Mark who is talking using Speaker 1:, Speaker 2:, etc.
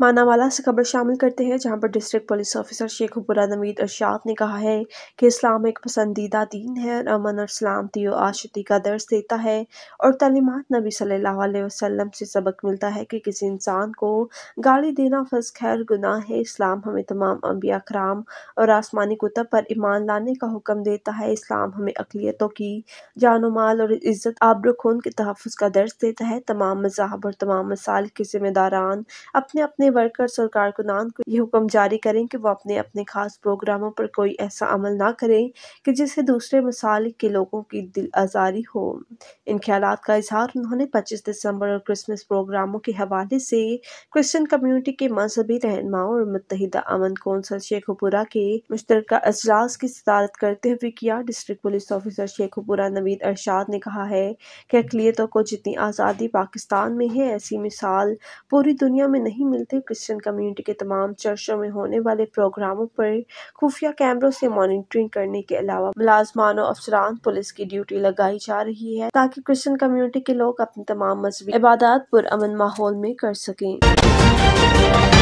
Speaker 1: मानावाला से खबर शामिल करते हैं जहां पर district police officer Sheikh Sheikhupura Naveed Arshad ने कहा है कि इस्लाम एक पसंदीदा दीन है और अमन और सलामती और आशती का दर्ज देता है और तलीमत नबी सल्लल्लाहु अलैहि वसल्लम से सबक मिलता है कि किसी इंसान को गाली देना फस खैर गुनाह है इस्लाम हमें तमाम अम्बिया कराम और आसमानी कुतब पर ईमान लाने का हुक्म देता है इस्लाम हमें अकलीतों की जान माल और इज़्ज़त आब्र खून के तहफ़ का दर्ज देता है तमाम मजहब और तमाम मसाल के ज़िम्मेदारान अपने अपने अपने वर्कर्स और कारकुनान को ये हुक्म जारी करें कि वह अपने अपने खास प्रोग्रामों पर कोई ऐसा अमल ना करें कि जिससे दूसरे मसालिक के लोगों की दिल आज़ारी हो इन ख्याल का इजहार उन्होंने पच्चीस दिसंबर और क्रिसमस प्रोग्रामों के हवाले से क्रिश्चन कम्यूनिटी के मजहबी रहनमाओं और मुतहदा अमन कौंसल शेखपुरा के मुश्तर अजलास की सदारत करते हुए किया district police officer Sheikhupura Naveed Arshad ने कहा है कि अकलीतों को जितनी आज़ादी पाकिस्तान में है ऐसी मिसाल पूरी दुनिया में नहीं मिलती मुस्लिम क्रिश्चियन कम्युनिटी के तमाम चर्चों में होने वाले प्रोग्रामों पर खुफिया कैमरों से मॉनिटरिंग करने के अलावा मुलाजमान और अफसरान पुलिस की ड्यूटी लगाई जा रही है ताकि क्रिश्चियन कम्युनिटी के लोग अपनी तमाम मजहबी इबादत अमन माहौल में कर सकें